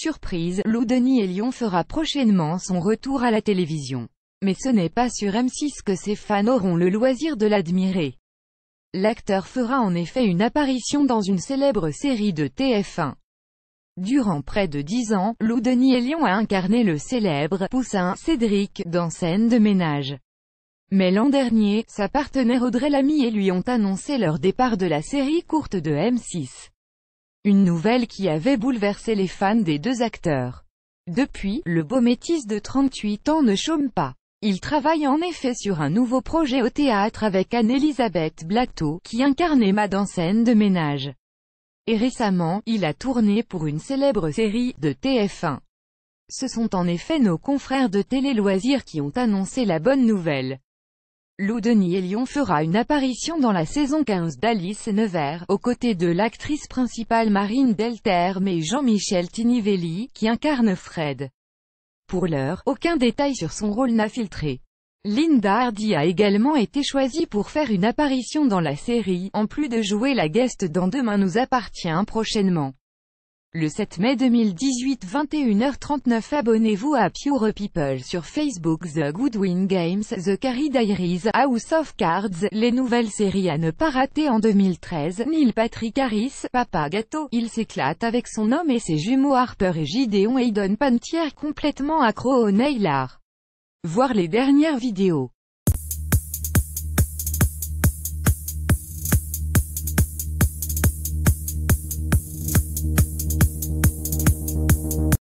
surprise, Lou Denis et Lyon fera prochainement son retour à la télévision. Mais ce n'est pas sur M6 que ses fans auront le loisir de l'admirer. L'acteur fera en effet une apparition dans une célèbre série de TF1. Durant près de dix ans, Lou Denis et a incarné le célèbre poussin Cédric dans Scène de ménage. Mais l'an dernier, sa partenaire Audrey Lamy et lui ont annoncé leur départ de la série courte de M6. Une nouvelle qui avait bouleversé les fans des deux acteurs. Depuis, le beau métis de 38 ans ne chôme pas. Il travaille en effet sur un nouveau projet au théâtre avec Anne-Elisabeth Blateau, qui incarne Emma dans scène de ménage. Et récemment, il a tourné pour une célèbre série, de TF1. Ce sont en effet nos confrères de Télé Loisirs qui ont annoncé la bonne nouvelle. Lou Denis et fera une apparition dans la saison 15 d'Alice Nevers, aux côtés de l'actrice principale Marine Delterme et Jean-Michel Tinivelli, qui incarne Fred. Pour l'heure, aucun détail sur son rôle n'a filtré. Linda Hardy a également été choisie pour faire une apparition dans la série, en plus de jouer la guest dans Demain nous appartient prochainement. Le 7 mai 2018 21h39 Abonnez-vous à Pure People sur Facebook The Goodwin Games, The Carrie Diaries, House of Cards, les nouvelles séries à ne pas rater en 2013, Neil Patrick Harris, Papa Gâteau, il s'éclate avec son homme et ses jumeaux Harper et Gideon Hayden Panthier complètement accro au nail art. Voir les dernières vidéos.